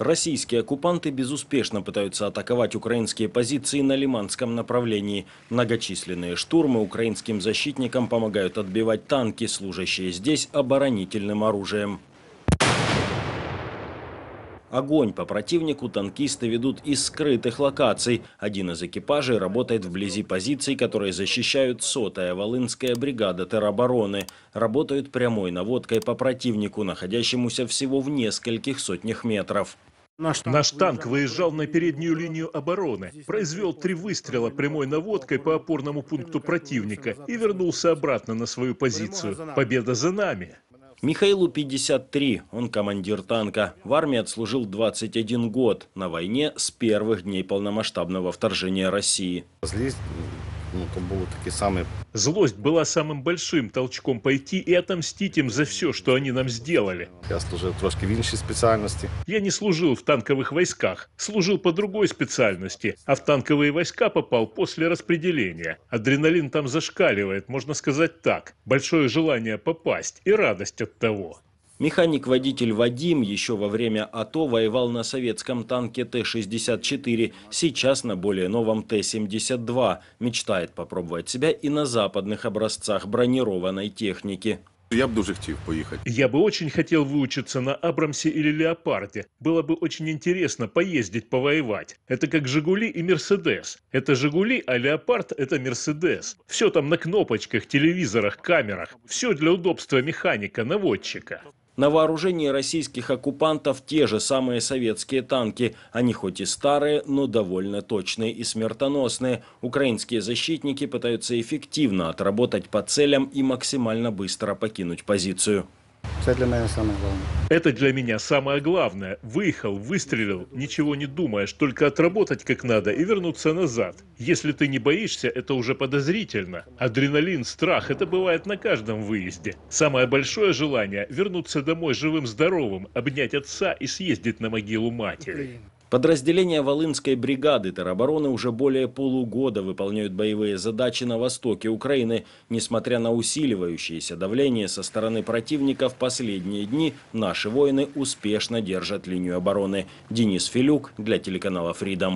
Российские оккупанты безуспешно пытаются атаковать украинские позиции на Лиманском направлении. Многочисленные штурмы украинским защитникам помогают отбивать танки, служащие здесь оборонительным оружием. Огонь по противнику танкисты ведут из скрытых локаций. Один из экипажей работает вблизи позиций, которые защищают сотая Волынская бригада теробороны. Работают прямой наводкой по противнику, находящемуся всего в нескольких сотнях метров. Наш танк, Наш танк выезжал на переднюю линию обороны, произвел три выстрела прямой наводкой по опорному пункту противника и вернулся обратно на свою позицию. Победа за нами! Михаилу 53, он командир танка. В армии отслужил 21 год на войне с первых дней полномасштабного вторжения России ну, то было такие самые... Злость была самым большим толчком пойти и отомстить им за все, что они нам сделали. Я служил трошки в іншій специальности. Я не служил в танковых войсках, служил по другой специальности, а в танковые войска попал после распределения. Адреналин там зашкаливает, можно сказать так. Большое желание попасть и радость от того. Механик-водитель Вадим еще во время АТО воевал на советском танке Т-64, сейчас на более новом Т-72. Мечтает попробовать себя и на западных образцах бронированной техники. Я бы тоже хотел поехать. Я бы очень хотел выучиться на Абрамсе или Леопарде. Было бы очень интересно поездить, повоевать. Это как Жигули и Мерседес. Это Жигули, а Леопард – это Мерседес. Все там на кнопочках, телевизорах, камерах. Все для удобства механика, наводчика. На вооружении российских оккупантов те же самые советские танки. Они хоть и старые, но довольно точные и смертоносные. Украинские защитники пытаются эффективно отработать по целям и максимально быстро покинуть позицию. Это для меня самое главное. Это для меня самое главное. Выехал, выстрелил, ничего не думаешь, только отработать как надо и вернуться назад. Если ты не боишься, это уже подозрительно. Адреналин, страх, это бывает на каждом выезде. Самое большое желание – вернуться домой живым-здоровым, обнять отца и съездить на могилу матери. Подразделения Волынской бригады теробороны уже более полугода выполняют боевые задачи на востоке Украины. Несмотря на усиливающееся давление со стороны противника, в последние дни наши воины успешно держат линию обороны. Денис Филюк для телеканала «Фридом».